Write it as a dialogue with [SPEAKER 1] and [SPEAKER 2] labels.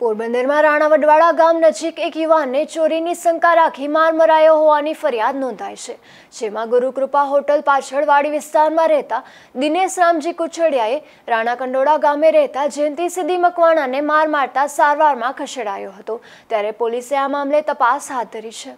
[SPEAKER 1] પોરબંદરમાં રાણા વડવાડા ગામ નજીક એક યુવાનને ચોરીની શંકા રાખી માર મરાયો હોવાની ફરિયાદ નોંધાઈ છે જેમાં ગુરુકૃપા હોટલ પાછળવાડી વિસ્તારમાં રહેતા દિનેશ રામજી કુછડિયાએ રાણા કંડોળા ગામે રહેતા જયંતિ સિદ્ધિ મકવાણાને માર મારતા સારવારમાં ખસેડાયો હતો ત્યારે પોલીસે આ મામલે તપાસ હાથ ધરી છે